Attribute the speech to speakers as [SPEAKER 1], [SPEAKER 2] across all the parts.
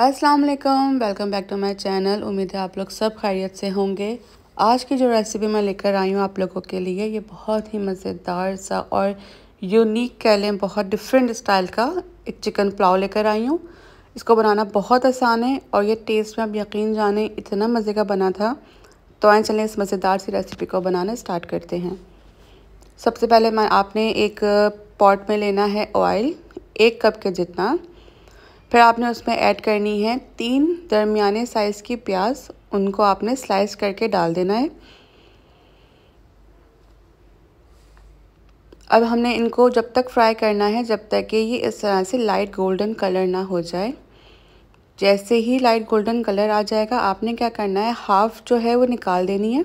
[SPEAKER 1] अस्सलाम वालेकुम welcome back to my channel उम्मीद है आप लोग सब खैरियत से होंगे आज की जो रेसिपी मैं लेकर आई हूँ आप लोगों के लिए ये बहुत ही मज़ेदार सा और यूनिक कह लें बहुत डिफरेंट स्टाइल का एक चिकन पुलाव लेकर आई हूँ इसको बनाना बहुत आसान है और ये टेस्ट में आप यकीन जाने इतना मज़े का बना था तो आए चलें इस मज़ेदार सी रेसिपी को बनाना स्टार्ट करते हैं सबसे पहले मैं आपने एक पॉट में लेना है ऑयल एक कप के जितना फिर आपने उसमें ऐड करनी है तीन दरमियाने साइज़ की प्याज उनको आपने स्लाइस करके डाल देना है अब हमने इनको जब तक फ्राई करना है जब तक कि ये इस तरह से लाइट गोल्डन कलर ना हो जाए जैसे ही लाइट गोल्डन कलर आ जाएगा आपने क्या करना है हाफ़ जो है वो निकाल देनी है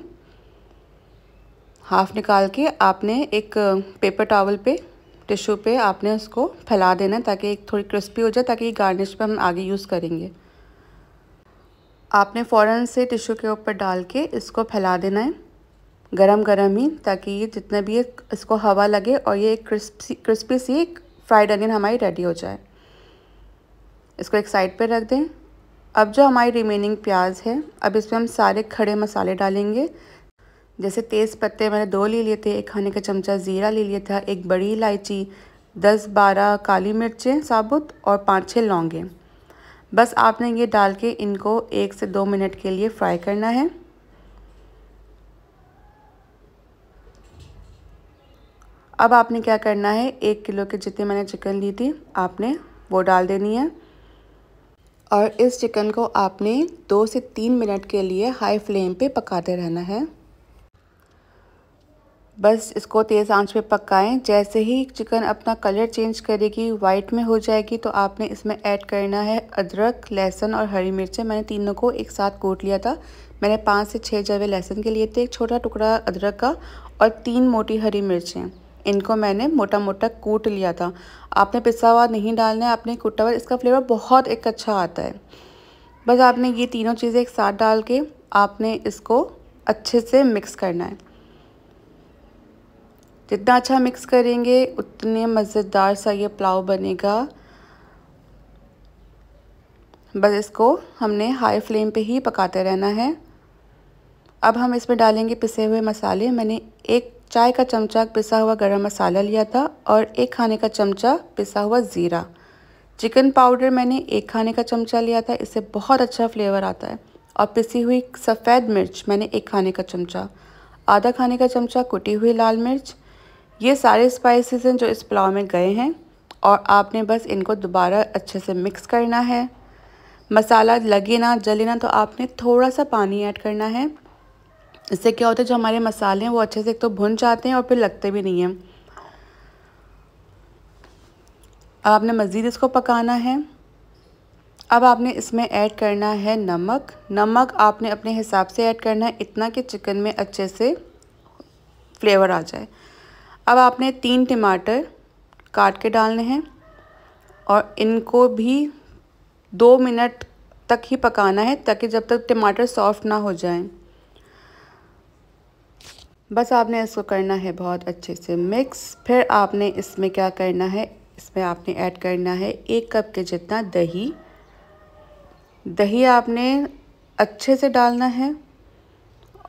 [SPEAKER 1] हाफ़ निकाल के आपने एक पेपर टॉवल पे टिश्यू पे आपने उसको फैला देना है ताकि एक थोड़ी क्रिस्पी हो जाए ताकि गार्निश पे हम आगे यूज़ करेंगे आपने फ़ौरन से टिश्यू के ऊपर डाल के इसको फैला देना है गरम गरम ही ताकि ये जितना भी है इसको हवा लगे और ये क्रिस्पी क्रिस्पी सी एक फ्राइड अनियन हमारी रेडी हो जाए इसको एक साइड पर रख दें अब जो हमारी रिमेनिंग प्याज है अब इसमें हम सारे खड़े मसाले डालेंगे जैसे तेज़ पत्ते मैंने दो ले लिए थे एक खाने का चमचा ज़ीरा ले लिया था एक बड़ी इलायची दस बारह काली मिर्चें साबुत और पाँच छः लौंगे बस आपने ये डाल के इनको एक से दो मिनट के लिए फ्राई करना है अब आपने क्या करना है एक किलो के जितनी मैंने चिकन ली थी आपने वो डाल देनी है और इस चिकन को आपने दो से तीन मिनट के लिए हाई फ्लेम पे पकाते रहना है बस इसको तेज़ आंच पे पकाएं जैसे ही चिकन अपना कलर चेंज करेगी वाइट में हो जाएगी तो आपने इसमें ऐड करना है अदरक लहसुन और हरी मिर्चें मैंने तीनों को एक साथ कूट लिया था मैंने पाँच से छः जवे लहसुन के लिए थे एक छोटा टुकड़ा अदरक का और तीन मोटी हरी मिर्चें इनको मैंने मोटा मोटा कूट लिया था आपने पिसा हुआ नहीं डालना है आपने कूटा हुआ इसका फ्लेवर बहुत एक अच्छा आता है बस आपने ये तीनों चीज़ें एक साथ डाल के आपने इसको अच्छे से मिक्स करना है जितना अच्छा मिक्स करेंगे उतने मज़ेदार सा ये पुलाव बनेगा बस इसको हमने हाई फ्लेम पे ही पकाते रहना है अब हम इसमें डालेंगे पिसे हुए मसाले मैंने एक चाय का चमचा पिसा हुआ गरम मसाला लिया था और एक खाने का चमचा पिसा हुआ ज़ीरा चिकन पाउडर मैंने एक खाने का चमचा लिया था इससे बहुत अच्छा फ्लेवर आता है और पिसी हुई सफ़ेद मिर्च मैंने एक खाने का चमचा आधा खाने का चमचा कुटी हुई लाल मिर्च ये सारे स्पाइसेस हैं जो इस पुलाव में गए हैं और आपने बस इनको दोबारा अच्छे से मिक्स करना है मसाला लगे ना जले ना तो आपने थोड़ा सा पानी ऐड करना है इससे क्या होता है जो हमारे मसाले हैं वो अच्छे से एक तो भुन जाते हैं और फिर लगते भी नहीं हैं आपने मज़ीद इसको पकाना है अब आपने इसमें ऐड करना है नमक नमक आपने अपने हिसाब से ऐड करना है इतना कि चिकन में अच्छे से फ्लेवर आ जाए अब आपने तीन टमाटर काट के डालने हैं और इनको भी दो मिनट तक ही पकाना है ताकि जब तक टमाटर सॉफ्ट ना हो जाए बस आपने इसको करना है बहुत अच्छे से मिक्स फिर आपने इसमें क्या करना है इसमें आपने ऐड करना है एक कप के जितना दही दही आपने अच्छे से डालना है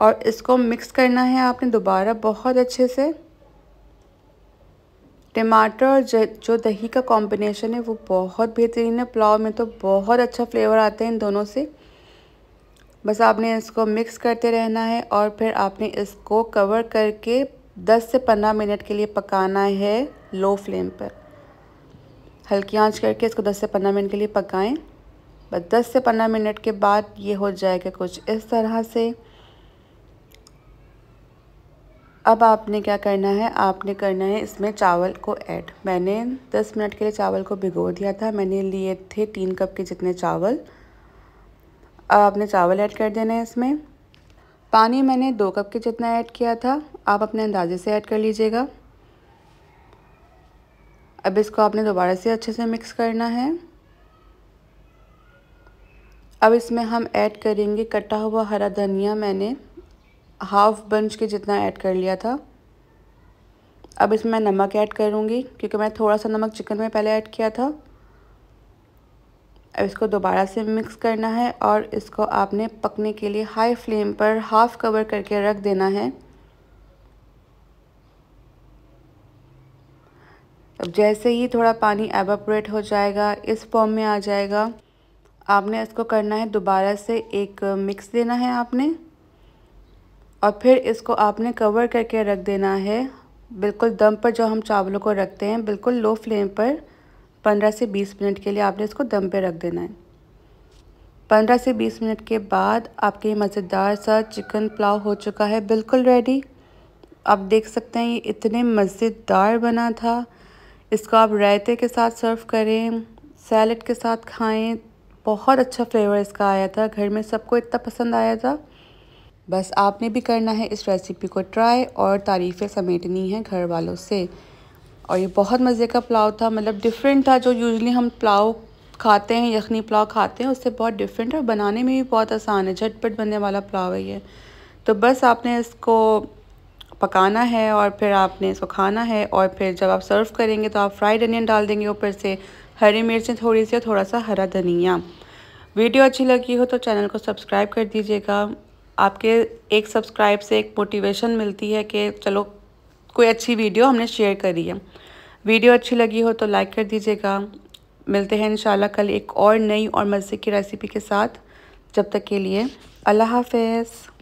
[SPEAKER 1] और इसको मिक्स करना है आपने दोबारा बहुत अच्छे से टमाटर और जो दही का कॉम्बिनेशन है वो बहुत बेहतरीन है पुलाव में तो बहुत अच्छा फ्लेवर आता है इन दोनों से बस आपने इसको मिक्स करते रहना है और फिर आपने इसको कवर करके 10 से 15 मिनट के लिए पकाना है लो फ्लेम पर हल्की आंच करके इसको 10 से 15 मिनट के लिए पकाएं बस 10 से 15 मिनट के बाद ये हो जाएगा कुछ इस तरह से अब आपने क्या करना है आपने करना है इसमें चावल को ऐड मैंने 10 मिनट के लिए चावल को भिगो दिया था मैंने लिए थे तीन कप के जितने चावल अब आपने चावल ऐड कर देना है इसमें पानी मैंने दो कप के जितना ऐड किया था आप अपने अंदाजे से ऐड कर लीजिएगा अब इसको आपने दोबारा से अच्छे से मिक्स करना है अब इसमें हम ऐड करेंगे कटा हुआ हरा धनिया मैंने हाफ बंच के जितना ऐड कर लिया था अब इसमें मैं नमक ऐड करूँगी क्योंकि मैं थोड़ा सा नमक चिकन में पहले ऐड किया था अब इसको दोबारा से मिक्स करना है और इसको आपने पकने के लिए हाई फ्लेम पर हाफ़ कवर करके रख देना है अब जैसे ही थोड़ा पानी एवापोरेट हो जाएगा इस फॉर्म में आ जाएगा आपने इसको करना है दोबारा से एक मिक्स देना है आपने और फिर इसको आपने कवर करके रख देना है बिल्कुल दम पर जो हम चावलों को रखते हैं बिल्कुल लो फ्लेम पर 15 से 20 मिनट के लिए आपने इसको दम पर रख देना है 15 से 20 मिनट के बाद आपके मज़ेदार सा चिकन पुलाव हो चुका है बिल्कुल रेडी आप देख सकते हैं ये इतने मज़ेदार बना था इसको आप रायते के साथ सर्व करें सैलड के साथ खाएं बहुत अच्छा फ्लेवर इसका आया था घर में सबको इतना पसंद आया था बस आपने भी करना है इस रेसिपी को ट्राई और तारीफ़ें समेटनी हैं घर वालों से और ये बहुत मज़े का पुलाव था मतलब डिफरेंट था जो यूजली हम पुलाव खाते हैं यखनी पुलाव खाते हैं उससे बहुत डिफरेंट है और बनाने में भी बहुत आसान है झटपट बनने वाला पुलाव है ये तो बस आपने इसको पकाना है और फिर आपने इसको खाना है और फिर जब आप सर्व करेंगे तो आप फ्राइड अनियन डाल देंगे ऊपर से हरी मिर्चें थोड़ी सी और थोड़ा सा हरा धनिया वीडियो अच्छी लगी हो तो चैनल को सब्सक्राइब कर दीजिएगा आपके एक सब्सक्राइब से एक मोटिवेशन मिलती है कि चलो कोई अच्छी वीडियो हमने शेयर करी है वीडियो अच्छी लगी हो तो लाइक कर दीजिएगा मिलते हैं इन कल एक और नई और मज़े की रेसिपी के साथ जब तक के लिए अल्लाह हाफिज़